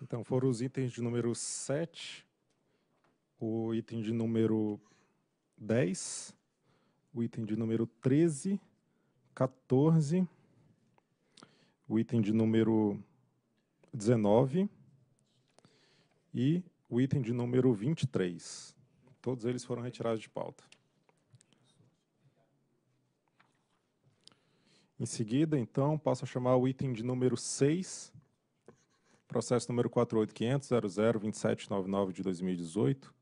Então, foram os itens de número 7, o item de número 10, o item de número 13, 14, o item de número 19 e o item de número 23. Todos eles foram retirados de pauta. Em seguida, então, passo a chamar o item de número 6, Processo número 48500002799 de 2018.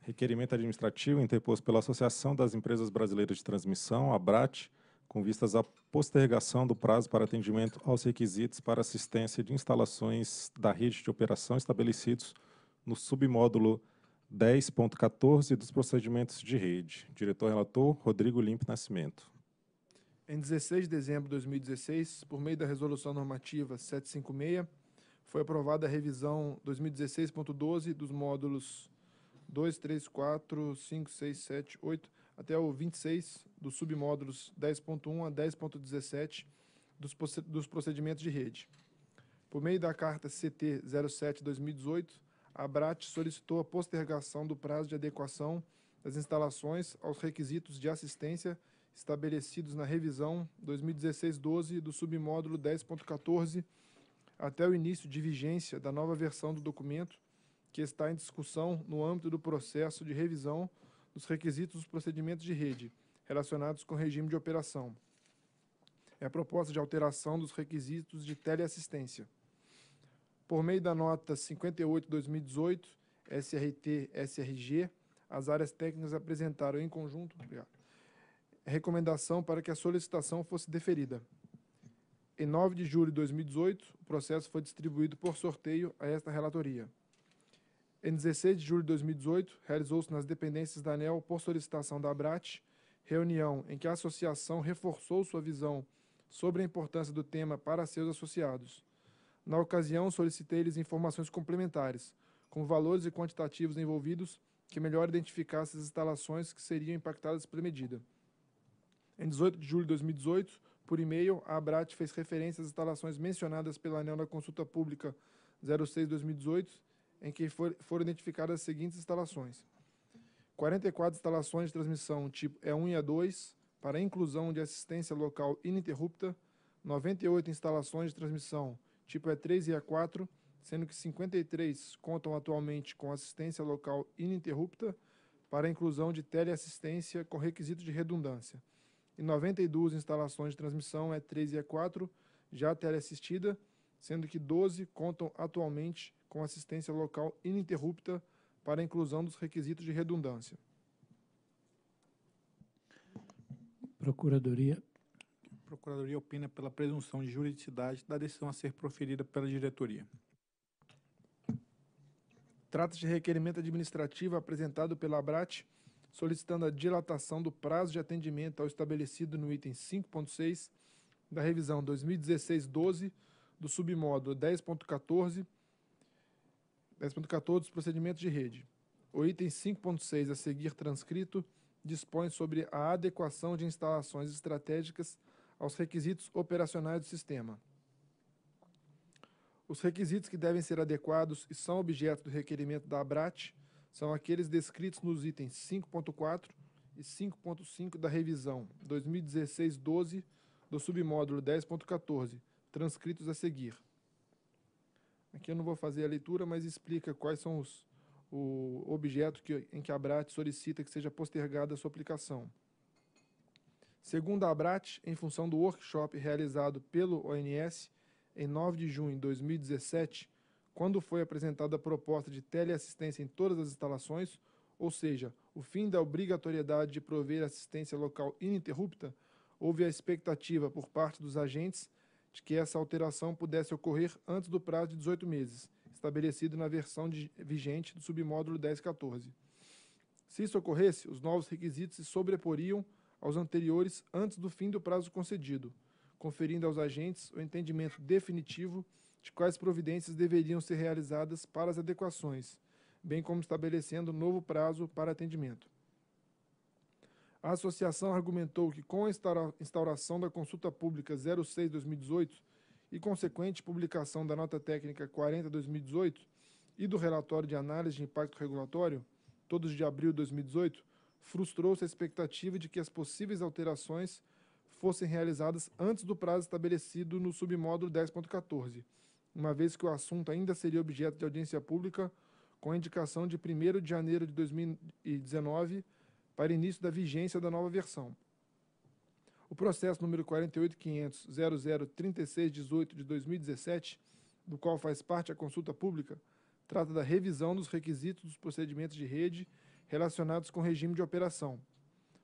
Requerimento administrativo interposto pela Associação das Empresas Brasileiras de Transmissão, ABRAT, com vistas à postergação do prazo para atendimento aos requisitos para assistência de instalações da rede de operação estabelecidos no submódulo 10.14 dos procedimentos de rede. Diretor-relator Rodrigo Limpe Nascimento. Em 16 de dezembro de 2016, por meio da Resolução Normativa 756, foi aprovada a revisão 2016.12 dos módulos 2, 3, 4, 5, 6, 7, 8 até o 26 dos submódulos 10.1 a 10.17 dos, procedimentos de rede. Por meio da Carta CT 07-2018, a BRAT solicitou a postergação do prazo de adequação das instalações aos requisitos de assistência estabelecidos na revisão 2016-12 do submódulo 10.14 até o início de vigência da nova versão do documento, que está em discussão no âmbito do processo de revisão dos requisitos dos procedimentos de rede relacionados com o regime de operação. É a proposta de alteração dos requisitos de teleassistência. Por meio da nota 58/2018 SRT-SRG, as áreas técnicas apresentaram em conjunto, obrigado, recomendação para que a solicitação fosse deferida. Em 9 de julho de 2018, o processo foi distribuído por sorteio a esta relatoria. Em 16 de julho de 2018, realizou-se nas dependências da ANEL, por solicitação da ABRAT, reunião em que a associação reforçou sua visão sobre a importância do tema para seus associados. Na ocasião, solicitei-lhes informações complementares, com valores e quantitativos envolvidos, que melhor identificasse as instalações que seriam impactadas pela medida. Em 18 de julho de 2018, por e-mail, a ABRAT fez referência às instalações mencionadas pela ANEL na consulta pública 06-2018, em que for, foram identificadas as seguintes instalações. 44 instalações de transmissão tipo E1 e E2 para inclusão de assistência local ininterrupta, 98 instalações de transmissão tipo E3 e E4, sendo que 53 contam atualmente com assistência local ininterrupta para inclusão de teleassistência com requisito de redundância e 92 instalações de transmissão E3 e E4 já teleassistida, sendo que 12 contam atualmente com assistência local ininterrupta para a inclusão dos requisitos de redundância. Procuradoria. Procuradoria opina pela presunção de juridicidade da decisão a ser proferida pela diretoria. Trata-se de requerimento administrativo apresentado pela ABRAT solicitando a dilatação do prazo de atendimento ao estabelecido no item 5.6 da revisão 2016-12 do submódulo 10.14 10.14 dos procedimentos de rede. O item 5.6 a seguir transcrito dispõe sobre a adequação de instalações estratégicas aos requisitos operacionais do sistema. Os requisitos que devem ser adequados e são objeto do requerimento da ABRAT são aqueles descritos nos itens 5.4 e 5.5 da revisão 2016-12 do submódulo 10.14, transcritos a seguir. Aqui eu não vou fazer a leitura, mas explica quais são os o objeto que, em que a ABRAT solicita que seja postergada a sua aplicação. Segundo a ABRAT, em função do workshop realizado pelo ONS em 9 de junho de 2017, quando foi apresentada a proposta de teleassistência em todas as instalações, ou seja, o fim da obrigatoriedade de prover assistência local ininterrupta, houve a expectativa por parte dos agentes de que essa alteração pudesse ocorrer antes do prazo de 18 meses, estabelecido na versão de, vigente do submódulo 1014. Se isso ocorresse, os novos requisitos se sobreporiam aos anteriores antes do fim do prazo concedido, conferindo aos agentes o entendimento definitivo de quais providências deveriam ser realizadas para as adequações, bem como estabelecendo novo prazo para atendimento. A associação argumentou que, com a instauração da Consulta Pública 06-2018 e consequente publicação da Nota Técnica 40-2018 e do Relatório de Análise de Impacto Regulatório, todos de abril de 2018, frustrou-se a expectativa de que as possíveis alterações fossem realizadas antes do prazo estabelecido no submódulo 10.14 uma vez que o assunto ainda seria objeto de audiência pública, com a indicação de 1 de janeiro de 2019 para início da vigência da nova versão. O processo número 48500003618 de 2017, do qual faz parte a consulta pública, trata da revisão dos requisitos dos procedimentos de rede relacionados com o regime de operação.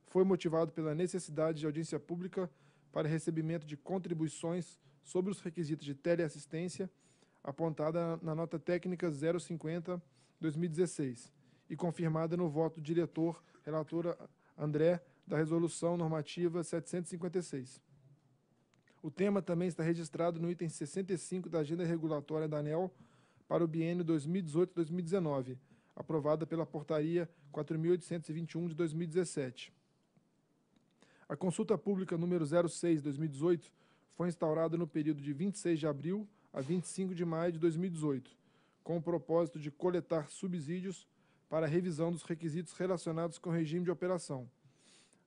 Foi motivado pela necessidade de audiência pública para recebimento de contribuições sobre os requisitos de teleassistência apontada na nota técnica 050-2016 e confirmada no voto do diretor, relatora André, da resolução normativa 756. O tema também está registrado no item 65 da agenda regulatória da ANEL para o biênio 2018-2019, aprovada pela portaria 4821 de 2017. A consulta pública número 06/2018 foi instaurado no período de 26 de abril a 25 de maio de 2018, com o propósito de coletar subsídios para a revisão dos requisitos relacionados com o regime de operação.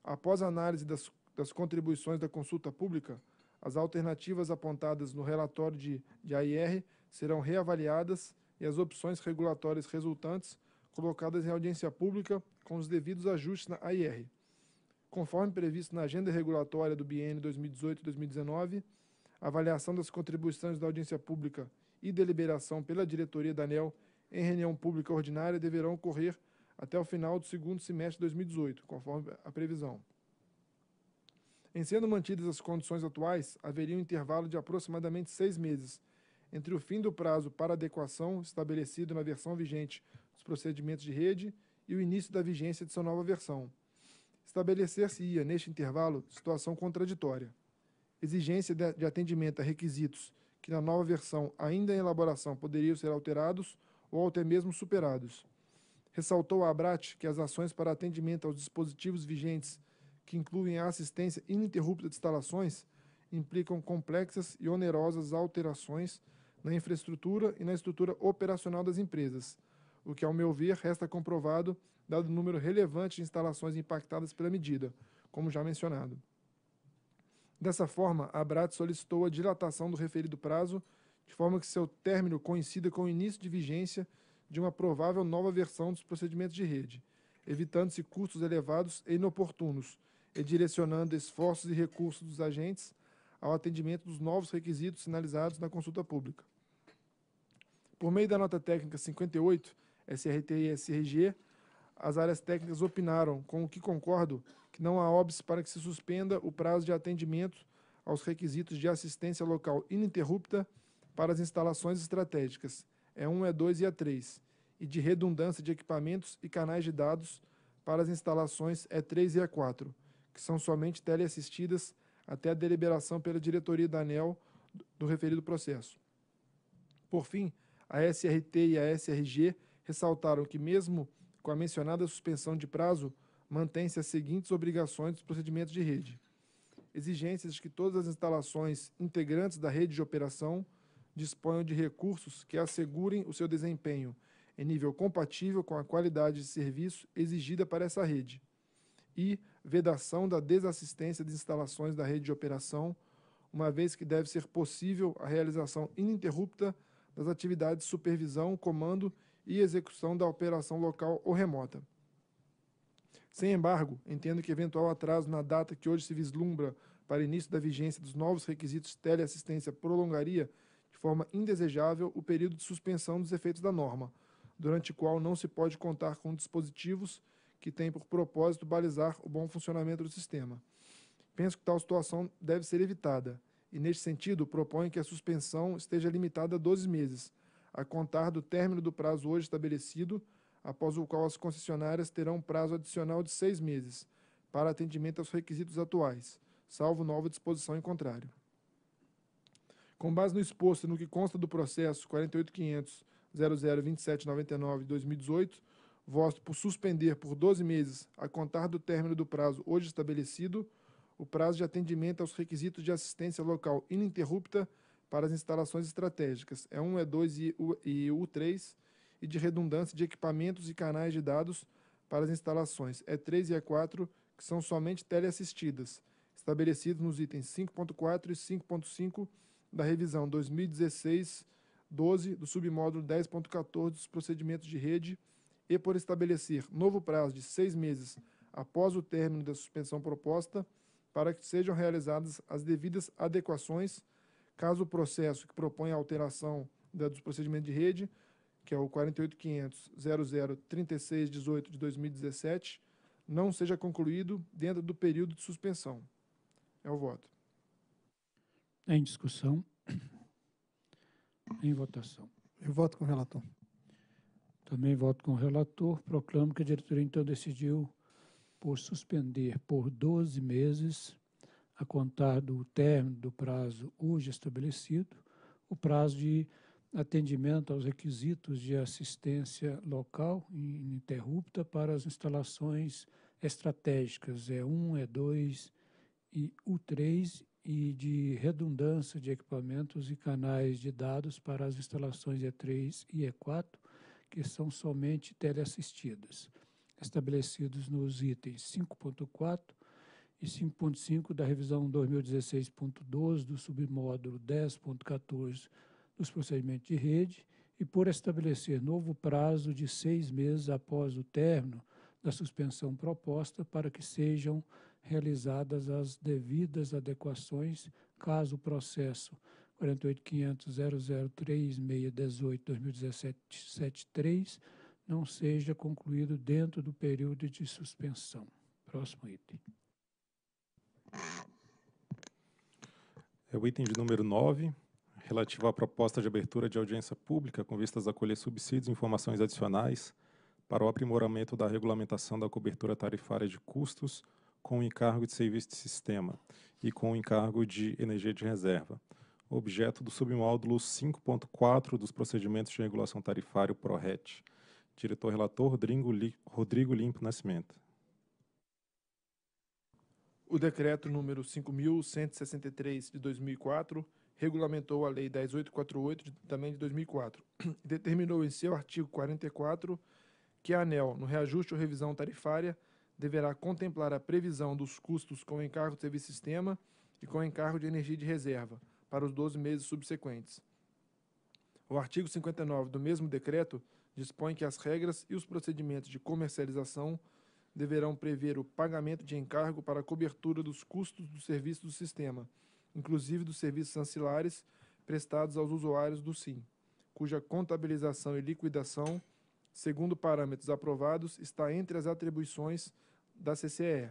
Após análise das, das contribuições da consulta pública, as alternativas apontadas no relatório de, de AIR serão reavaliadas e as opções regulatórias resultantes colocadas em audiência pública com os devidos ajustes na AIR conforme previsto na agenda regulatória do BN 2018-2019, avaliação das contribuições da audiência pública e deliberação pela diretoria da ANEL em reunião pública ordinária deverão ocorrer até o final do segundo semestre de 2018, conforme a previsão. Em sendo mantidas as condições atuais, haveria um intervalo de aproximadamente seis meses entre o fim do prazo para adequação estabelecido na versão vigente dos procedimentos de rede e o início da vigência de sua nova versão estabelecer-se-ia, neste intervalo, situação contraditória. Exigência de atendimento a requisitos que, na nova versão ainda em elaboração, poderiam ser alterados ou até mesmo superados. Ressaltou a ABRAT que as ações para atendimento aos dispositivos vigentes, que incluem a assistência ininterrupta de instalações, implicam complexas e onerosas alterações na infraestrutura e na estrutura operacional das empresas o que, ao meu ver, resta comprovado, dado o número relevante de instalações impactadas pela medida, como já mencionado. Dessa forma, a BRAT solicitou a dilatação do referido prazo, de forma que seu término coincida com o início de vigência de uma provável nova versão dos procedimentos de rede, evitando-se custos elevados e inoportunos, e direcionando esforços e recursos dos agentes ao atendimento dos novos requisitos sinalizados na consulta pública. Por meio da nota técnica 58, SRT e SRG, as áreas técnicas opinaram, com o que concordo, que não há óbice para que se suspenda o prazo de atendimento aos requisitos de assistência local ininterrupta para as instalações estratégicas, E1, é E2 é e E3, é e de redundância de equipamentos e canais de dados para as instalações E3 e E4, que são somente teleassistidas até a deliberação pela diretoria da ANEL do referido processo. Por fim, a SRT e a SRG ressaltaram que, mesmo com a mencionada suspensão de prazo, mantém-se as seguintes obrigações dos procedimentos de rede: exigências de que todas as instalações integrantes da rede de operação disponham de recursos que assegurem o seu desempenho em nível compatível com a qualidade de serviço exigida para essa rede, e vedação da desassistência de instalações da rede de operação, uma vez que deve ser possível a realização ininterrupta das atividades de supervisão, comando e e execução da operação local ou remota. Sem embargo, entendo que eventual atraso na data que hoje se vislumbra para início da vigência dos novos requisitos teleassistência prolongaria, de forma indesejável, o período de suspensão dos efeitos da norma, durante o qual não se pode contar com dispositivos que têm por propósito balizar o bom funcionamento do sistema. Penso que tal situação deve ser evitada, e, neste sentido, proponho que a suspensão esteja limitada a 12 meses, a contar do término do prazo hoje estabelecido, após o qual as concessionárias terão um prazo adicional de seis meses para atendimento aos requisitos atuais, salvo nova disposição em contrário. Com base no exposto e no que consta do processo 48.500.002799/2018, voto por suspender por 12 meses, a contar do término do prazo hoje estabelecido, o prazo de atendimento aos requisitos de assistência local ininterrupta para as instalações estratégicas, E1, é E2 é e U3, e de redundância de equipamentos e canais de dados para as instalações E3 é e E4, que são somente teleassistidas, estabelecidos nos itens 5.4 e 5.5 da revisão 2016-12 do submódulo 10.14 dos procedimentos de rede e por estabelecer novo prazo de seis meses após o término da suspensão proposta para que sejam realizadas as devidas adequações Caso o processo que propõe a alteração da, dos procedimentos de rede, que é o 48.500.00.3618 de 2017, não seja concluído dentro do período de suspensão. É o voto. Em discussão. Em votação. Eu voto com o relator. Também voto com o relator. Proclamo que a diretoria então decidiu por suspender por 12 meses a contar do término do prazo hoje estabelecido, o prazo de atendimento aos requisitos de assistência local ininterrupta para as instalações estratégicas E1, é E2 é e U3 e de redundância de equipamentos e canais de dados para as instalações E3 é e E4, que são somente teleassistidas, estabelecidos nos itens 5.4, e 5.5 da revisão 2016.12 do submódulo 10.14 dos procedimentos de rede e por estabelecer novo prazo de seis meses após o término da suspensão proposta para que sejam realizadas as devidas adequações caso o processo 48.500.003.618.2017.73 não seja concluído dentro do período de suspensão. Próximo item. É o item de número 9, relativo à proposta de abertura de audiência pública com vistas a colher subsídios e informações adicionais para o aprimoramento da regulamentação da cobertura tarifária de custos com o encargo de serviço de sistema e com o encargo de energia de reserva, objeto do submódulo 5.4 dos procedimentos de regulação tarifária PRORET. Diretor-relator Rodrigo Limpo Nascimento. O decreto número 5163 de 2004 regulamentou a lei 10848 também de 2004 e determinou em seu artigo 44 que a ANEL, no reajuste ou revisão tarifária, deverá contemplar a previsão dos custos com encargo de serviço sistema e com encargo de energia de reserva para os 12 meses subsequentes. O artigo 59 do mesmo decreto dispõe que as regras e os procedimentos de comercialização deverão prever o pagamento de encargo para a cobertura dos custos do serviço do sistema, inclusive dos serviços ancilares prestados aos usuários do SIM, cuja contabilização e liquidação, segundo parâmetros aprovados, está entre as atribuições da CCE.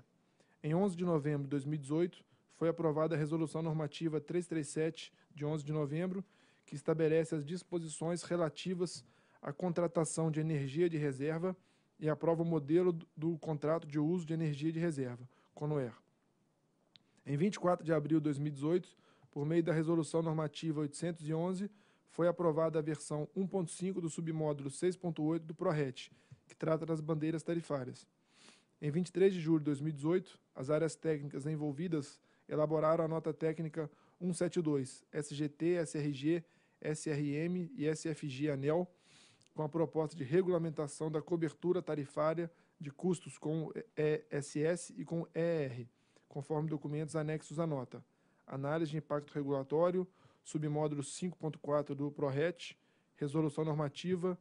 Em 11 de novembro de 2018, foi aprovada a Resolução Normativa 337, de 11 de novembro, que estabelece as disposições relativas à contratação de energia de reserva e aprova o modelo do contrato de uso de energia de reserva, CONOER. Em 24 de abril de 2018, por meio da Resolução Normativa 811, foi aprovada a versão 1.5 do submódulo 6.8 do PRORET, que trata das bandeiras tarifárias. Em 23 de julho de 2018, as áreas técnicas envolvidas elaboraram a nota técnica 172, SGT, SRG, SRM e SFG ANEL, com a proposta de regulamentação da cobertura tarifária de custos com ESS e com ER, conforme documentos anexos à nota. Análise de impacto regulatório, submódulo 5.4 do PRORET, resolução normativa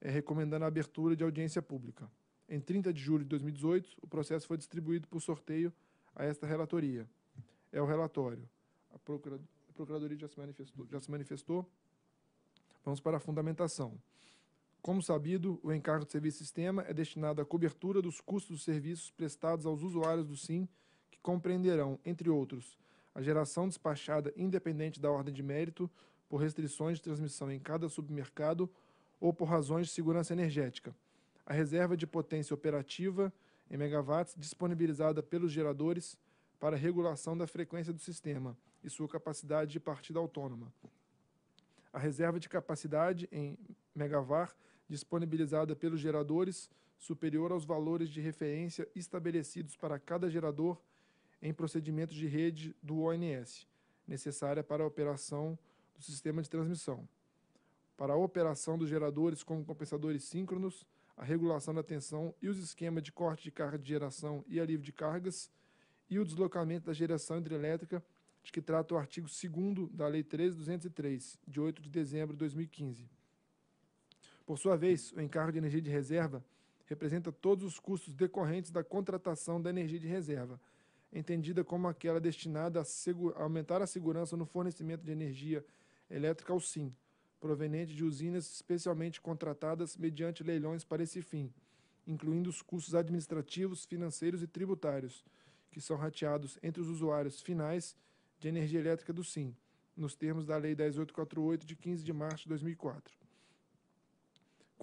é, recomendando a abertura de audiência pública. Em 30 de julho de 2018, o processo foi distribuído por sorteio a esta relatoria. É o relatório. A Procuradoria já se manifestou. Já se manifestou. Vamos para a fundamentação. Como sabido, o encargo de serviço sistema é destinado à cobertura dos custos dos serviços prestados aos usuários do SIM, que compreenderão, entre outros, a geração despachada independente da ordem de mérito, por restrições de transmissão em cada submercado ou por razões de segurança energética, a reserva de potência operativa em megawatts disponibilizada pelos geradores para regulação da frequência do sistema e sua capacidade de partida autônoma, a reserva de capacidade em megavar disponibilizada pelos geradores superior aos valores de referência estabelecidos para cada gerador em procedimentos de rede do ONS, necessária para a operação do sistema de transmissão. Para a operação dos geradores como compensadores síncronos, a regulação da tensão e os esquemas de corte de carga de geração e alívio de cargas e o deslocamento da geração hidrelétrica de que trata o artigo 2 da Lei 13203, de 8 de dezembro de 2015. Por sua vez, o encargo de energia de reserva representa todos os custos decorrentes da contratação da energia de reserva, entendida como aquela destinada a aumentar a segurança no fornecimento de energia elétrica ao SIM, proveniente de usinas especialmente contratadas mediante leilões para esse fim, incluindo os custos administrativos, financeiros e tributários, que são rateados entre os usuários finais de energia elétrica do SIM, nos termos da Lei 10848 de 15 de março de 2004.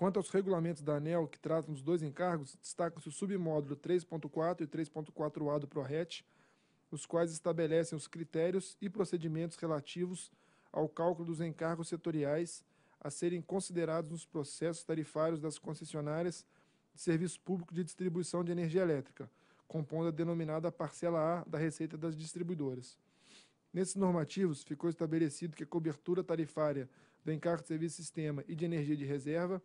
Quanto aos regulamentos da ANEL, que tratam dos dois encargos, destacam-se o submódulo 3.4 e 3.4a do PRORET, os quais estabelecem os critérios e procedimentos relativos ao cálculo dos encargos setoriais a serem considerados nos processos tarifários das concessionárias de serviço público de distribuição de energia elétrica, compondo a denominada parcela A da receita das distribuidoras. Nesses normativos, ficou estabelecido que a cobertura tarifária do encargo de serviço sistema e de energia de reserva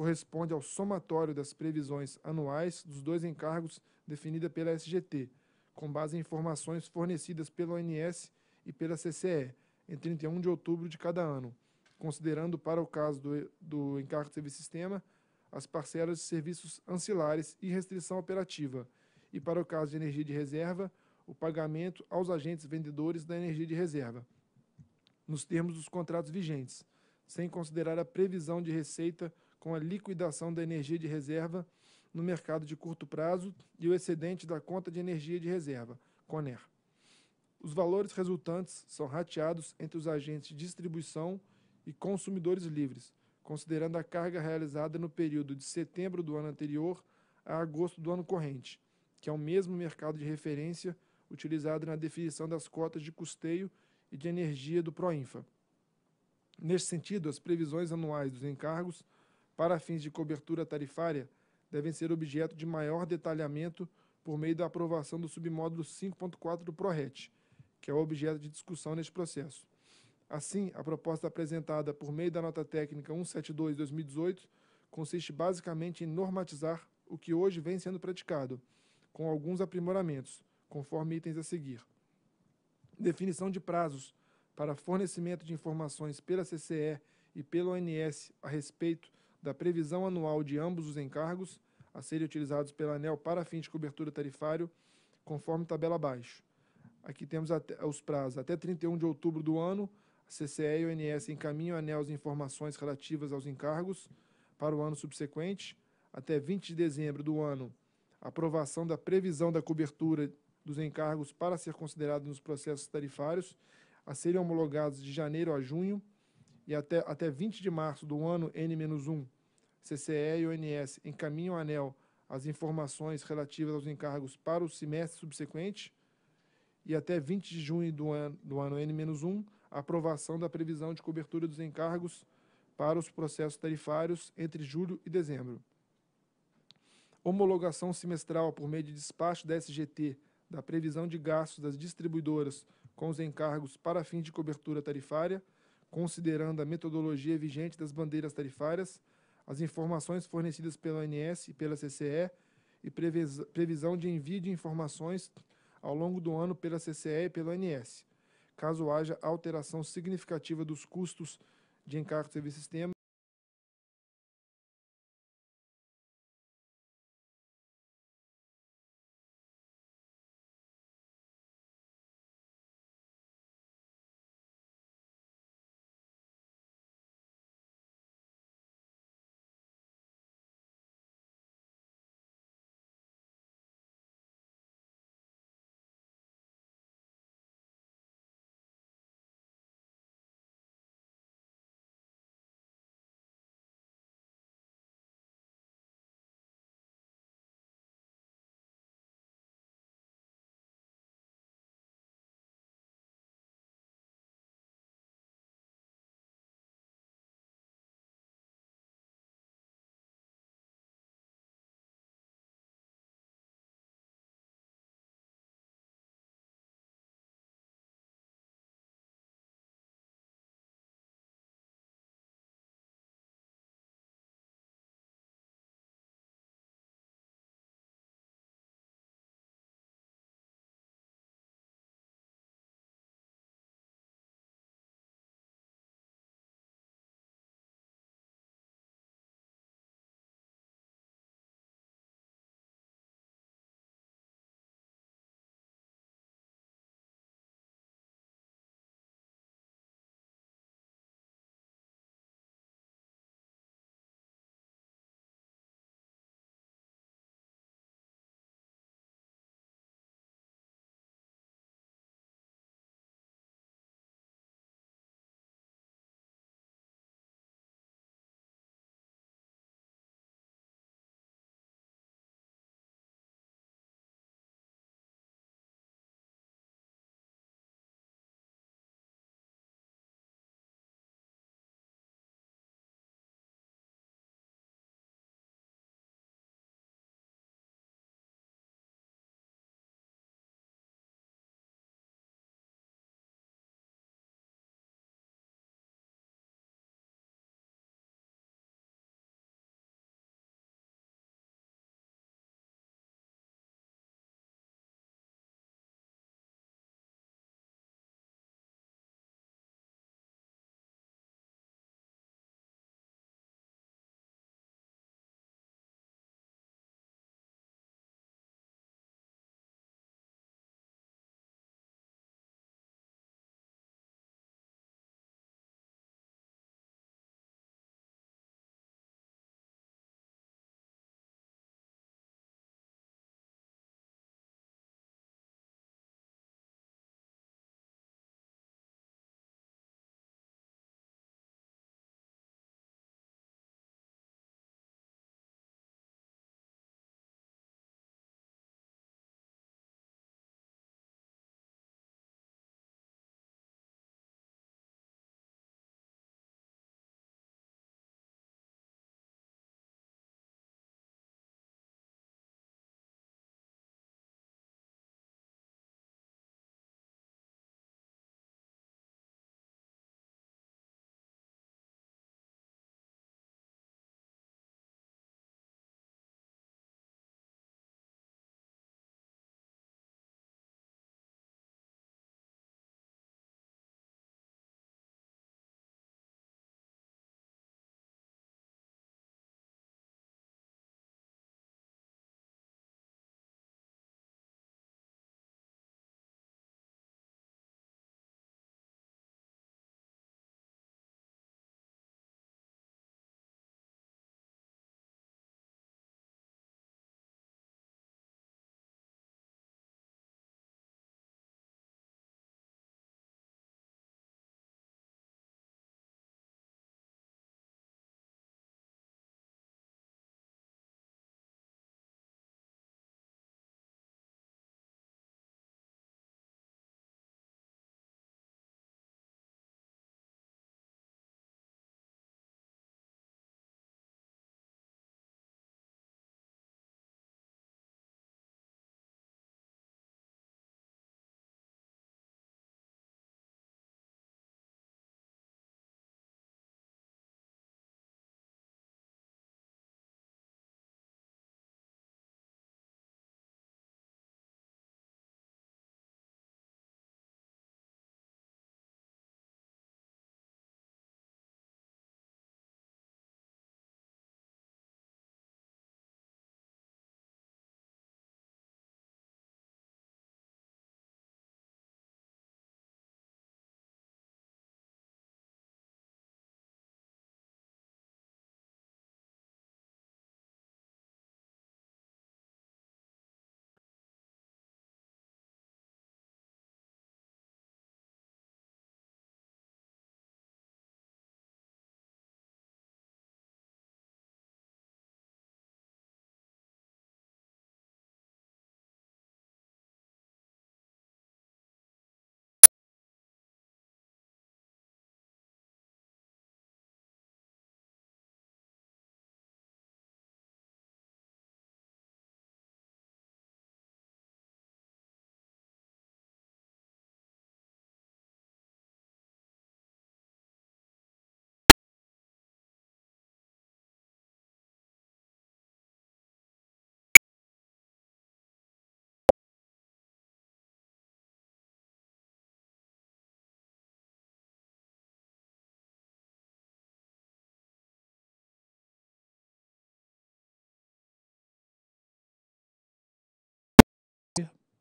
corresponde ao somatório das previsões anuais dos dois encargos definida pela SGT, com base em informações fornecidas pela ONS e pela CCE, em 31 de outubro de cada ano, considerando para o caso do, do encargo de serviço sistema as parcelas de serviços ancilares e restrição operativa, e para o caso de energia de reserva, o pagamento aos agentes vendedores da energia de reserva, nos termos dos contratos vigentes, sem considerar a previsão de receita com a liquidação da energia de reserva no mercado de curto prazo e o excedente da conta de energia de reserva, CONER. Os valores resultantes são rateados entre os agentes de distribuição e consumidores livres, considerando a carga realizada no período de setembro do ano anterior a agosto do ano corrente, que é o mesmo mercado de referência utilizado na definição das cotas de custeio e de energia do Proinfa. Neste sentido, as previsões anuais dos encargos para fins de cobertura tarifária, devem ser objeto de maior detalhamento por meio da aprovação do submódulo 5.4 do PRORET, que é o objeto de discussão neste processo. Assim, a proposta apresentada por meio da nota técnica 172-2018 consiste basicamente em normatizar o que hoje vem sendo praticado, com alguns aprimoramentos, conforme itens a seguir. Definição de prazos para fornecimento de informações pela CCE e pelo ONS a respeito da previsão anual de ambos os encargos a serem utilizados pela ANEL para fins de cobertura tarifário, conforme tabela abaixo. Aqui temos os prazos até 31 de outubro do ano. A CCE e a ONS encaminham a ANEL as informações relativas aos encargos para o ano subsequente. Até 20 de dezembro do ano, aprovação da previsão da cobertura dos encargos para ser considerado nos processos tarifários a serem homologados de janeiro a junho e até, até 20 de março do ano N-1, CCE e ONS encaminham ao ANEL as informações relativas aos encargos para o semestre subsequente e até 20 de junho do ano, do ano N-1, a aprovação da previsão de cobertura dos encargos para os processos tarifários entre julho e dezembro. Homologação semestral por meio de despacho da SGT da previsão de gastos das distribuidoras com os encargos para fins de cobertura tarifária considerando a metodologia vigente das bandeiras tarifárias, as informações fornecidas pela ANS e pela CCE e previsão de envio de informações ao longo do ano pela CCE e pela ANS, caso haja alteração significativa dos custos de encargo de serviço sistema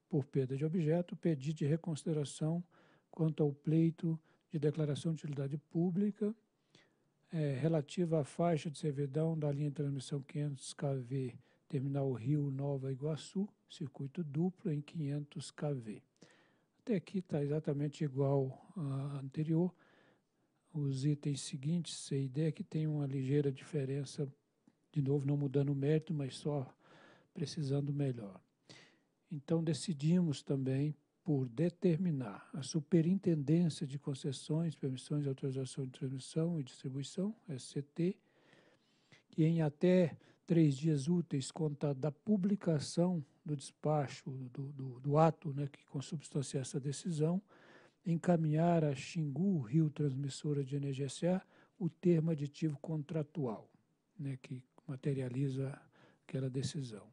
por perda de objeto, pedi de reconsideração quanto ao pleito de declaração de utilidade pública é, relativa à faixa de servidão da linha de transmissão 500 kV terminal Rio Nova Iguaçu, circuito duplo em 500 kV. Até aqui está exatamente igual à anterior. Os itens seguintes, C e D, é que tem uma ligeira diferença, de novo não mudando o mérito, mas só precisando melhor. Então decidimos também por determinar a Superintendência de Concessões, Permissões e Autorização de Transmissão e Distribuição, SCT, é que em até três dias úteis conta da publicação do despacho, do, do, do ato né, que consubstancia essa decisão, encaminhar a Xingu Rio Transmissora de Energia S.A. o termo aditivo contratual, né, que materializa aquela decisão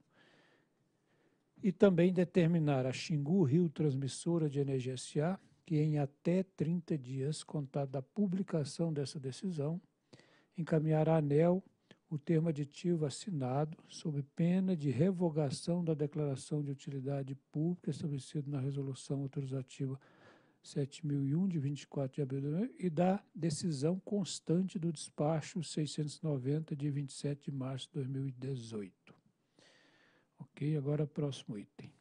e também determinar a Xingu Rio Transmissora de Energia S.A. que em até 30 dias, contado da publicação dessa decisão, encaminhará à ANEL o termo aditivo assinado sob pena de revogação da declaração de utilidade pública estabelecida na Resolução Autorizativa 7001 de 24 de abril e da decisão constante do despacho 690 de 27 de março de 2018. Ok, agora próximo item.